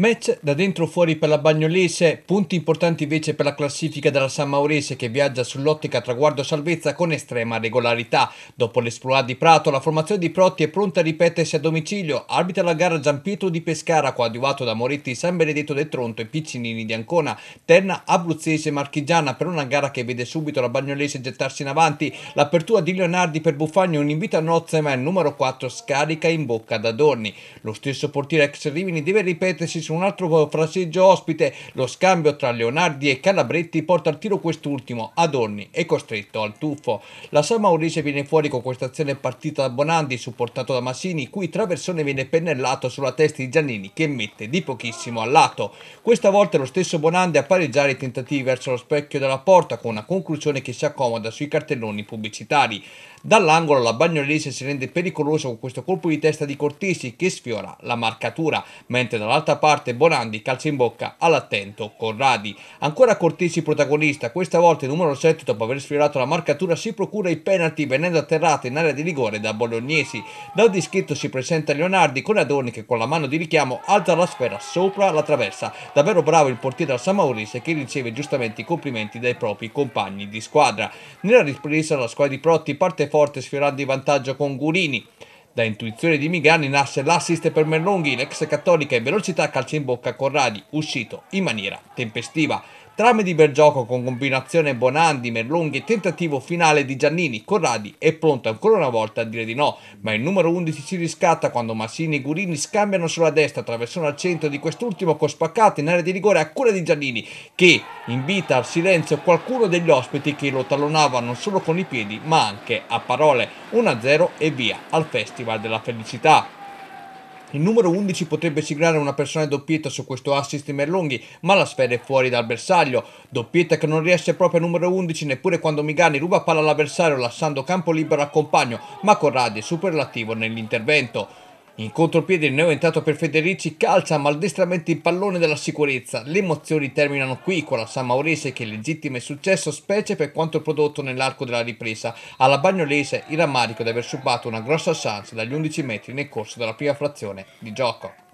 Match da dentro o fuori per la Bagnolese, punti importanti invece per la classifica della San Maurese che viaggia sull'ottica traguardo salvezza con estrema regolarità. Dopo l'esploit di Prato, la formazione di Protti è pronta a ripetersi a domicilio. Arbitra la gara Giampietro di Pescara, coadiuvato da Moretti San Benedetto del Tronto e Piccinini di Ancona, terna abruzzese marchigiana per una gara che vede subito la Bagnolese gettarsi in avanti. L'apertura di Leonardi per Buffagni è un invito a nozze, ma il numero 4 scarica in bocca da Dorni. Lo stesso portiere ex Rivini deve ripetersi su un altro fraseggio ospite, lo scambio tra Leonardi e Calabretti porta al tiro quest'ultimo, Adorni è costretto al tuffo. La San Maurice viene fuori con questa azione partita da Bonandi, supportato da Massini, cui traversone viene pennellato sulla testa di Giannini che mette di pochissimo al lato. Questa volta lo stesso Bonandi a pareggiare i tentativi verso lo specchio della porta con una conclusione che si accomoda sui cartelloni pubblicitari. Dall'angolo la Bagnolese si rende pericolosa con questo colpo di testa di Cortesi che sfiora la marcatura, mentre dall'altra parte parte Bonandi, calcio in bocca all'attento Corradi. Ancora Cortesi protagonista, questa volta il numero 7 dopo aver sfiorato la marcatura si procura i penalti venendo atterrato in area di rigore da Bolognesi. Dal dischetto si presenta Leonardi con Adoni che con la mano di richiamo alza la sfera sopra la traversa. Davvero bravo il portiere al San Maurizio che riceve giustamente i complimenti dai propri compagni di squadra. Nella ripresa la squadra di Protti parte forte sfiorando il vantaggio con Gurini. Da intuizione di Migani nasce l'assist per Merlonghi, l'ex cattolica in velocità calcia in bocca Corradi, uscito in maniera tempestiva tramite di bel gioco con combinazione Bonandi, Merlunghi e tentativo finale di Giannini, Corradi è pronto ancora una volta a dire di no, ma il numero 11 si riscatta quando Massini e Gurini scambiano sulla destra, attraversano al centro di quest'ultimo con spaccato in area di rigore a cura di Giannini che invita al silenzio qualcuno degli ospiti che lo tallonava non solo con i piedi ma anche a parole. 1-0 e via al Festival della Felicità. Il numero 11 potrebbe siglare una persona doppietta su questo assist di Merlunghi, ma la sfera è fuori dal bersaglio. Doppietta che non riesce proprio al numero 11 neppure quando Migani ruba palla all'avversario lasciando campo libero al compagno, ma Corradi è superlativo nell'intervento. In contropiede il neoentrato per Federici calcia maldestramente il pallone della sicurezza. Le emozioni terminano qui con la San Maurese che legittima il successo specie per quanto prodotto nell'arco della ripresa. Alla Bagnolese il rammarico di aver subato una grossa chance dagli 11 metri nel corso della prima frazione di gioco.